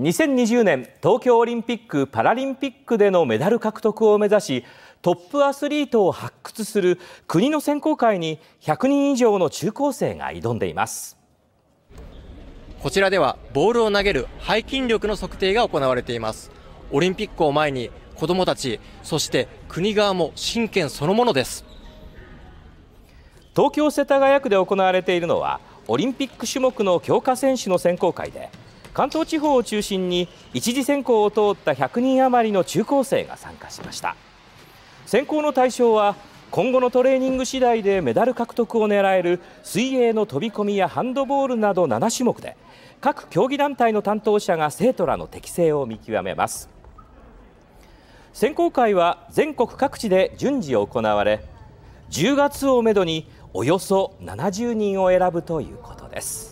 2020年東京オリンピック・パラリンピックでのメダル獲得を目指しトップアスリートを発掘する国の選考会に100人以上の中高生が挑んでいますこちらではボールを投げる背筋力の測定が行われていますオリンピックを前に子どもたちそして国側も真剣そのものです東京世田谷区で行われているのはオリンピック種目の強化選手の選考会で関東地方を中心に一次選考を通った100人余りの中高生が参加しました選考の対象は今後のトレーニング次第でメダル獲得を狙える水泳の飛び込みやハンドボールなど7種目で各競技団体の担当者が生徒らの適性を見極めます選考会は全国各地で順次行われ10月をめどにおよそ70人を選ぶということです。